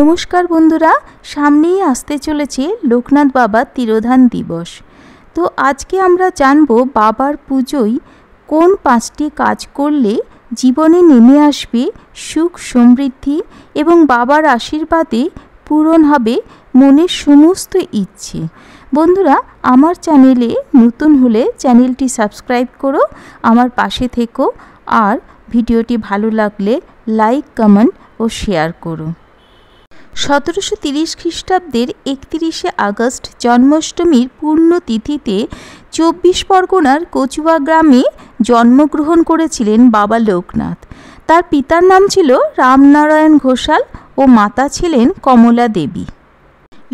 নমস্কার বন্ধুরা সামনেই আসতে চলেছে লোকনাথ বাবার তিরোধান দিবস তো আজকে আমরা জানব বাবার পুজোয় কোন পাঁচটি কাজ করলে জীবনে নেমে আসবে সুখ সমৃদ্ধি এবং বাবার আশীর্বাদে পূরণ হবে মনের সমস্ত ইচ্ছে বন্ধুরা আমার চ্যানেলে নতুন হলে চ্যানেলটি সাবস্ক্রাইব করো আমার পাশে থেকো আর ভিডিওটি ভালো লাগলে লাইক কমেন্ট ও শেয়ার করো সতেরোশো তিরিশ খ্রিস্টাব্দের একত্রিশে আগস্ট জন্মাষ্টমীর পূর্ণতিথিতে চব্বিশ পরগনার কচুয়া গ্রামে জন্মগ্রহণ করেছিলেন বাবা লোকনাথ তার পিতার নাম ছিল রামনারায়ণ ঘোষাল ও মাতা ছিলেন কমলা দেবী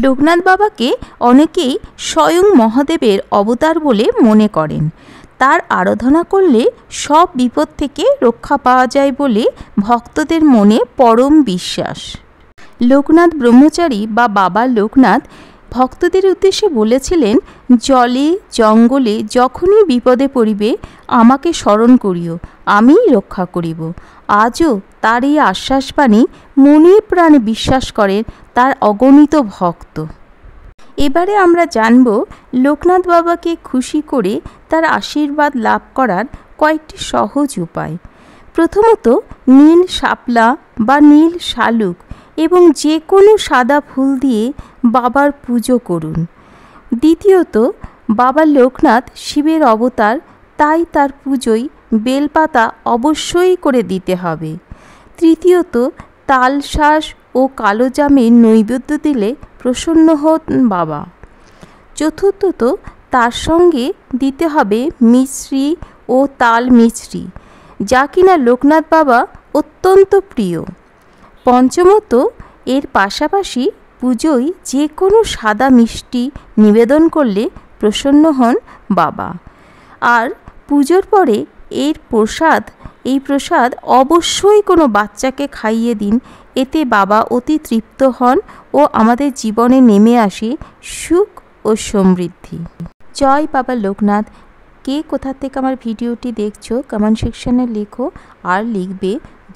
লোকনাথ বাবাকে অনেকেই স্বয়ং মহাদেবের অবতার বলে মনে করেন তার আরাধনা করলে সব বিপদ থেকে রক্ষা পাওয়া যায় বলে ভক্তদের মনে পরম বিশ্বাস লোকনাথ ব্রহ্মচারী বা বাবা লোকনাথ ভক্তদের উদ্দেশ্যে বলেছিলেন জলে জঙ্গলে যখনই বিপদে পড়িবে আমাকে স্মরণ করিও আমিই রক্ষা করিব আজও তার এই আশ্বাসবাণী মনে প্রাণে বিশ্বাস করেন তার অগণিত ভক্ত এবারে আমরা জানব লোকনাথ বাবাকে খুশি করে তার আশীর্বাদ লাভ করার কয়েকটি সহজ উপায় প্রথমত নীল শাপলা বা নীল শালুক এবং যে কোনো সাদা ফুল দিয়ে বাবার পুজো করুন দ্বিতীয়ত বাবা লোকনাথ শিবের অবতার তাই তার পুজোয় বেলপাতা অবশ্যই করে দিতে হবে তৃতীয়ত তাল শ্বাস ও কালো জামের নৈবেদ্য দিলে প্রসন্ন হন বাবা চতুর্থত তার সঙ্গে দিতে হবে মিশ্রি ও তাল মিশ্রি যা কিনা লোকনাথ বাবা অত্যন্ত প্রিয় পঞ্চমত এর পাশাপাশি পুজোয় যে কোনো সাদা মিষ্টি নিবেদন করলে প্রসন্ন হন বাবা আর পুজোর পরে এর প্রসাদ এই প্রসাদ অবশ্যই কোনো বাচ্চাকে খাইয়ে দিন এতে বাবা অতি তৃপ্ত হন ও আমাদের জীবনে নেমে আসে সুখ ও সমৃদ্ধি জয় বাবা লোকনাথ কে কোথা থেকে আমার ভিডিওটি দেখছো কমেন্ট সেকশানে লেখো আর লিখবে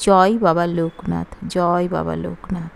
জয় বাবা লোকনাথ জয় বাবা লোকনাথ